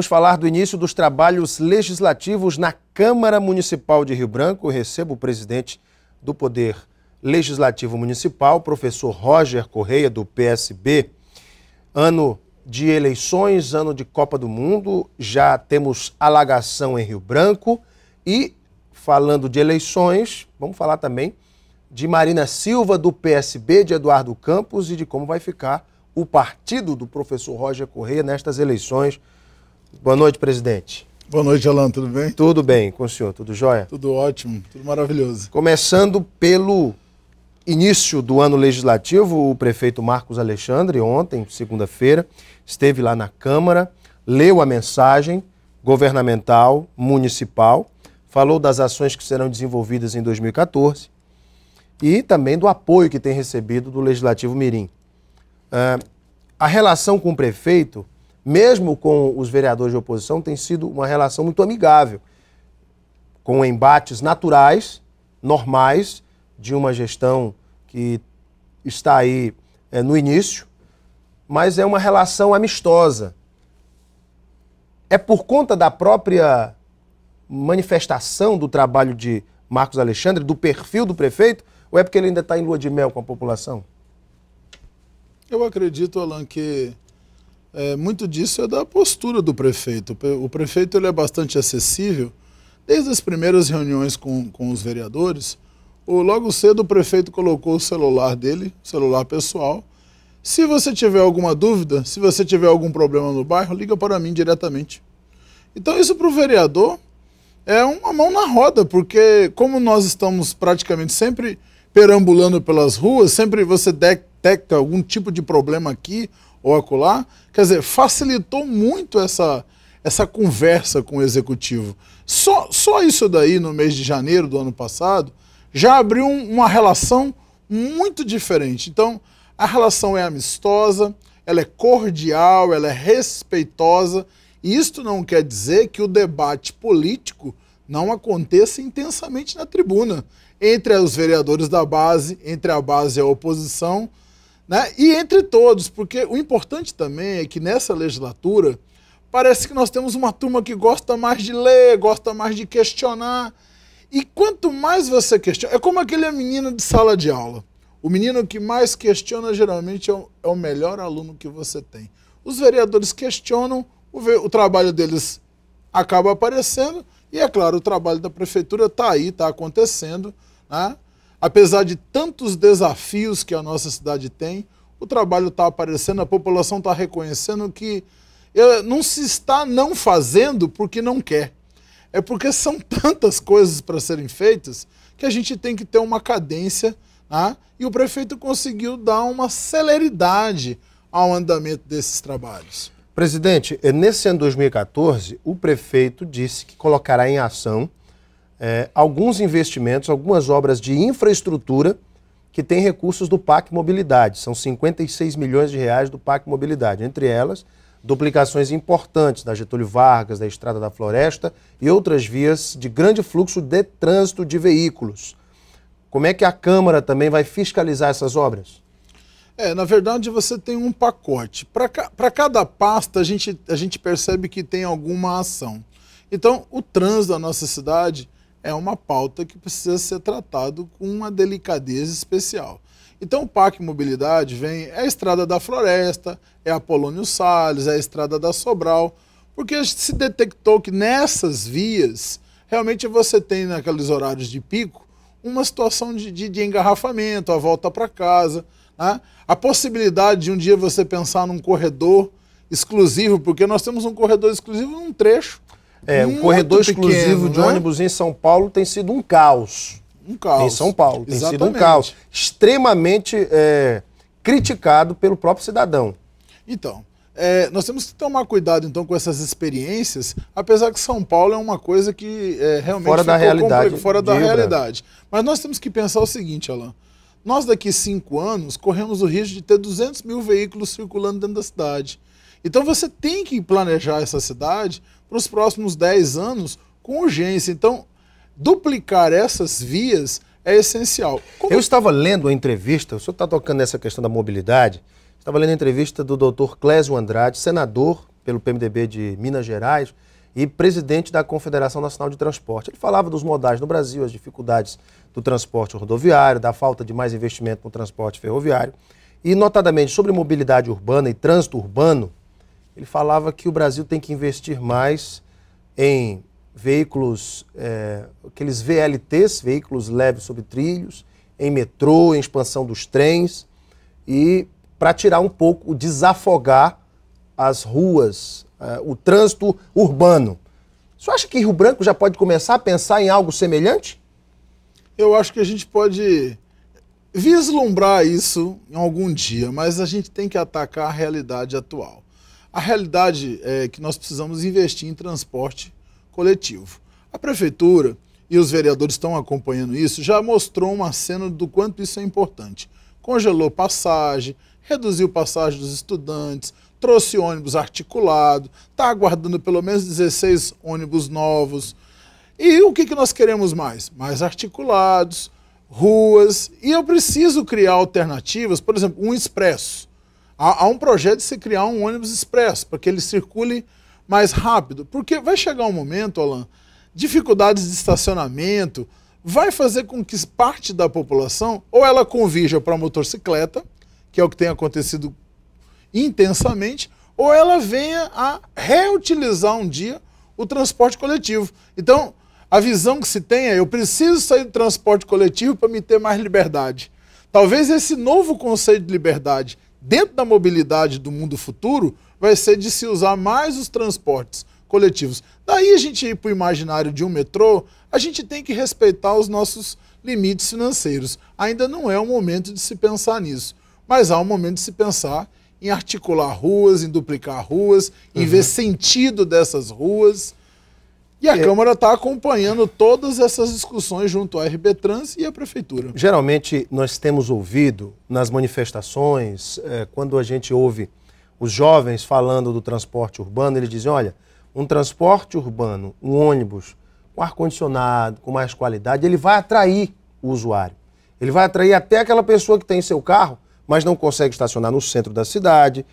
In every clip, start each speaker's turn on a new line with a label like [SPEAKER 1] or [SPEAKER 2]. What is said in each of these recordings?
[SPEAKER 1] Vamos falar do início dos trabalhos legislativos na Câmara Municipal de Rio Branco. Eu recebo o presidente do Poder Legislativo Municipal, professor Roger Correia, do PSB. Ano de eleições, ano de Copa do Mundo, já temos alagação em Rio Branco. E, falando de eleições, vamos falar também de Marina Silva, do PSB, de Eduardo Campos e de como vai ficar o partido do professor Roger Correia nestas eleições Boa noite, presidente. Boa noite, Alan, tudo bem? Tudo bem, com o senhor, tudo jóia? Tudo ótimo, tudo maravilhoso. Começando pelo início do ano legislativo, o prefeito Marcos Alexandre, ontem, segunda-feira, esteve lá na Câmara, leu a mensagem governamental, municipal, falou das ações que serão desenvolvidas em 2014 e também do apoio que tem recebido do Legislativo Mirim. Uh, a relação com o prefeito mesmo com os vereadores de oposição, tem sido uma relação muito amigável, com embates naturais, normais, de uma gestão que está aí é, no início, mas é uma relação amistosa. É por conta da própria manifestação do trabalho de Marcos Alexandre, do perfil do prefeito, ou é porque ele ainda está em lua de mel com a população?
[SPEAKER 2] Eu acredito, Alan, que é, muito disso é da postura do prefeito. O prefeito ele é bastante acessível. Desde as primeiras reuniões com, com os vereadores, o, logo cedo o prefeito colocou o celular dele, celular pessoal. Se você tiver alguma dúvida, se você tiver algum problema no bairro, liga para mim diretamente. Então isso para o vereador é uma mão na roda, porque como nós estamos praticamente sempre perambulando pelas ruas, sempre você detecta algum tipo de problema aqui ou acolá. Quer dizer, facilitou muito essa, essa conversa com o executivo. Só, só isso daí, no mês de janeiro do ano passado, já abriu um, uma relação muito diferente. Então, a relação é amistosa, ela é cordial, ela é respeitosa. E isto não quer dizer que o debate político não aconteça intensamente na tribuna, entre os vereadores da base, entre a base e a oposição. Né? E entre todos, porque o importante também é que nessa legislatura parece que nós temos uma turma que gosta mais de ler, gosta mais de questionar. E quanto mais você questiona, é como aquele menino de sala de aula. O menino que mais questiona geralmente é o, é o melhor aluno que você tem. Os vereadores questionam, o, o, trabalho deles acaba aparecendo, e é claro, o trabalho da prefeitura está aí, está acontecendo. Né? Apesar de tantos desafios que a nossa cidade tem, o trabalho está aparecendo, a população está reconhecendo que eh, não se está não fazendo porque não quer. É porque são tantas coisas para serem feitas que a gente tem que ter uma cadência né? e o prefeito conseguiu dar uma celeridade ao andamento desses trabalhos.
[SPEAKER 1] Presidente, eh, nesse ano 2014, o prefeito disse que colocará em ação é, alguns investimentos, algumas obras de infraestrutura que têm recursos do PAC Mobilidade. São 56 milhões de reais do PAC Mobilidade. Entre elas, duplicações importantes da Getúlio Vargas, da Estrada da Floresta e outras vias de grande fluxo de trânsito de veículos. Como é que a Câmara também vai fiscalizar essas obras? É, na verdade, você tem um pacote. Para ca cada
[SPEAKER 2] pasta, a gente, a gente percebe que tem alguma ação. Então, o trânsito da nossa cidade é uma pauta que precisa ser tratado com uma delicadeza especial. Então o Pac Mobilidade vem, é a Estrada da Floresta, é a Polônio Salles, é a Estrada da Sobral, porque se detectou que nessas vias, realmente você tem naqueles horários de pico, uma situação de, de, de engarrafamento, a volta para casa, né? a possibilidade de um dia você pensar num corredor exclusivo, porque nós temos um corredor exclusivo num trecho é, o corredor pequeno, exclusivo de né? ônibus
[SPEAKER 1] em São Paulo tem sido um caos. Um caos. Em São Paulo. Exatamente. Tem sido um caos. Extremamente é, criticado pelo próprio cidadão. Então, é,
[SPEAKER 2] nós temos que tomar cuidado então com essas experiências, apesar que São Paulo é uma coisa que é, realmente fora da realidade, fora da né? realidade. Mas nós temos que pensar o seguinte, Alan. Nós daqui cinco anos corremos o risco de ter 200 mil veículos circulando dentro da cidade. Então você tem que planejar essa cidade para os próximos 10 anos com urgência.
[SPEAKER 1] Então, duplicar essas vias é essencial. Como... Eu estava lendo a entrevista, o senhor está tocando nessa questão da mobilidade, estava lendo a entrevista do doutor Clésio Andrade, senador pelo PMDB de Minas Gerais e presidente da Confederação Nacional de Transporte. Ele falava dos modais no Brasil, as dificuldades do transporte rodoviário, da falta de mais investimento no transporte ferroviário e, notadamente, sobre mobilidade urbana e trânsito urbano, ele falava que o Brasil tem que investir mais em veículos, é, aqueles VLTs, veículos leves sobre trilhos, em metrô, em expansão dos trens, e para tirar um pouco, desafogar as ruas, é, o trânsito urbano. Você acha que Rio Branco já pode começar a pensar em algo semelhante? Eu acho que a gente pode
[SPEAKER 2] vislumbrar isso em algum dia, mas a gente tem que atacar a realidade atual. A realidade é que nós precisamos investir em transporte coletivo. A prefeitura e os vereadores estão acompanhando isso, já mostrou uma cena do quanto isso é importante. Congelou passagem, reduziu passagem dos estudantes, trouxe ônibus articulado, está aguardando pelo menos 16 ônibus novos. E o que, que nós queremos mais? Mais articulados, ruas. E eu preciso criar alternativas, por exemplo, um expresso. Há, há um projeto de se criar um ônibus expresso, para que ele circule mais rápido. Porque vai chegar um momento, Alan, dificuldades de estacionamento, vai fazer com que parte da população ou ela convija para a motocicleta, que é o que tem acontecido intensamente, ou ela venha a reutilizar um dia o transporte coletivo. Então, a visão que se tem é: eu preciso sair do transporte coletivo para me ter mais liberdade. Talvez esse novo conceito de liberdade dentro da mobilidade do mundo futuro, vai ser de se usar mais os transportes coletivos. Daí a gente ir para o imaginário de um metrô, a gente tem que respeitar os nossos limites financeiros. Ainda não é o momento de se pensar nisso, mas há um momento de se pensar em articular ruas, em duplicar ruas, em uhum. ver sentido dessas ruas, e a é. Câmara está acompanhando todas essas discussões junto à RB Trans e à Prefeitura.
[SPEAKER 1] Geralmente, nós temos ouvido nas manifestações, é, quando a gente ouve os jovens falando do transporte urbano, eles dizem: olha, um transporte urbano, um ônibus com ar-condicionado, com mais qualidade, ele vai atrair o usuário. Ele vai atrair até aquela pessoa que tem seu carro, mas não consegue estacionar no centro da cidade,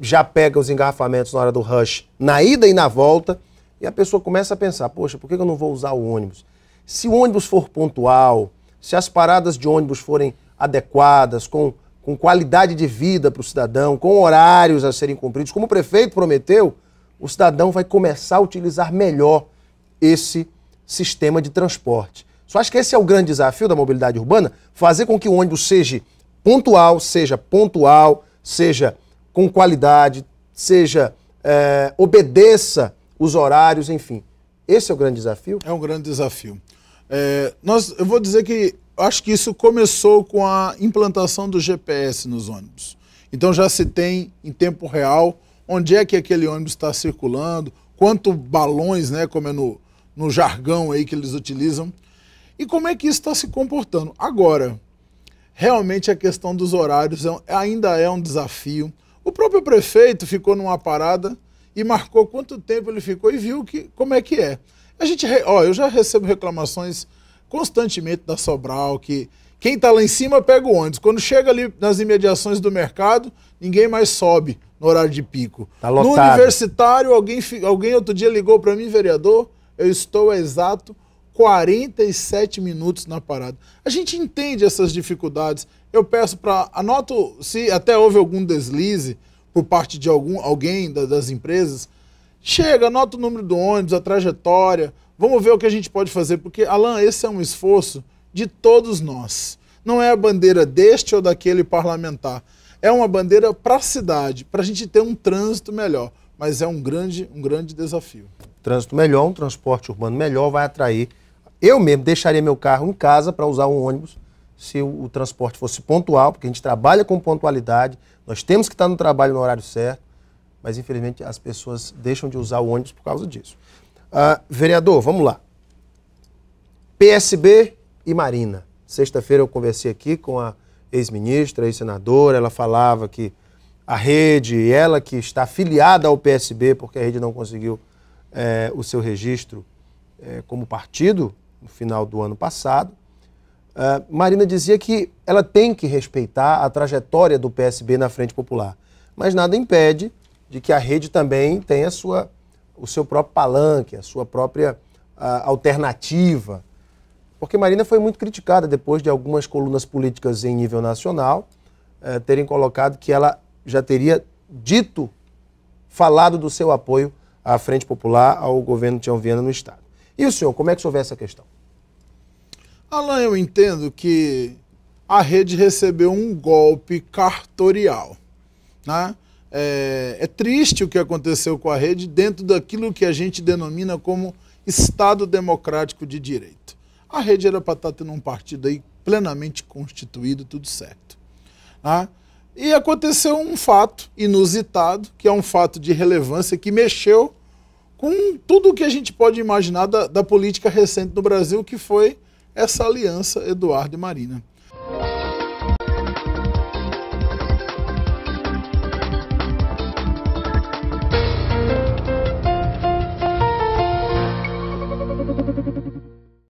[SPEAKER 1] já pega os engarrafamentos na hora do rush, na ida e na volta e a pessoa começa a pensar: poxa, por que eu não vou usar o ônibus? Se o ônibus for pontual, se as paradas de ônibus forem adequadas, com, com qualidade de vida para o cidadão, com horários a serem cumpridos, como o prefeito prometeu, o cidadão vai começar a utilizar melhor esse sistema de transporte. Só acho que esse é o grande desafio da mobilidade urbana, fazer com que o ônibus seja pontual, seja pontual, seja com qualidade, seja é, obedeça os horários, enfim. Esse é o grande desafio?
[SPEAKER 2] É um grande desafio. É, nós, eu vou dizer que acho que isso começou com a implantação do GPS nos ônibus. Então já se tem em tempo real onde é que aquele ônibus está circulando, quanto balões, né, como é no, no jargão aí que eles utilizam, e como é que isso está se comportando. Agora, realmente a questão dos horários é, ainda é um desafio. O próprio prefeito ficou numa parada e marcou quanto tempo ele ficou e viu que, como é que é. A gente, ó, eu já recebo reclamações constantemente da Sobral que quem está lá em cima pega o ônibus. Quando chega ali nas imediações do mercado, ninguém mais sobe no horário de pico. Tá no universitário, alguém, alguém outro dia ligou para mim, vereador, eu estou exato 47 minutos na parada. A gente entende essas dificuldades. Eu peço para. Anoto se até houve algum deslize por parte de algum, alguém da, das empresas, chega, anota o número do ônibus, a trajetória, vamos ver o que a gente pode fazer, porque, Alain, esse é um esforço de todos nós. Não é a bandeira deste ou daquele parlamentar. É uma bandeira para a cidade, para a gente ter um trânsito melhor. Mas é um grande, um grande desafio.
[SPEAKER 1] Trânsito melhor, um transporte urbano melhor vai atrair. Eu mesmo deixaria meu carro em casa para usar um ônibus se o, o transporte fosse pontual, porque a gente trabalha com pontualidade, nós temos que estar no trabalho no horário certo, mas infelizmente as pessoas deixam de usar o ônibus por causa disso. Uh, vereador, vamos lá. PSB e Marina. Sexta-feira eu conversei aqui com a ex-ministra, ex-senadora, ela falava que a rede, ela que está afiliada ao PSB, porque a rede não conseguiu é, o seu registro é, como partido no final do ano passado, ah, Marina dizia que ela tem que respeitar a trajetória do PSB na Frente Popular, mas nada impede de que a rede também tenha sua, o seu próprio palanque, a sua própria ah, alternativa. Porque Marina foi muito criticada depois de algumas colunas políticas em nível nacional eh, terem colocado que ela já teria dito, falado do seu apoio à Frente Popular, ao governo Tião Viana no Estado. E o senhor, como é que o essa questão?
[SPEAKER 2] Alan, eu entendo que a rede recebeu um golpe cartorial. Né? É, é, triste o que aconteceu com a rede dentro daquilo que a gente denomina como Estado Democrático de Direito. A rede era para estar tá tendo um partido aí plenamente constituído, tudo certo. Né? E aconteceu um fato inusitado, que é um fato de relevância que mexeu com tudo o que a gente pode imaginar da, da política recente no Brasil, que foi essa aliança Eduardo e Marina.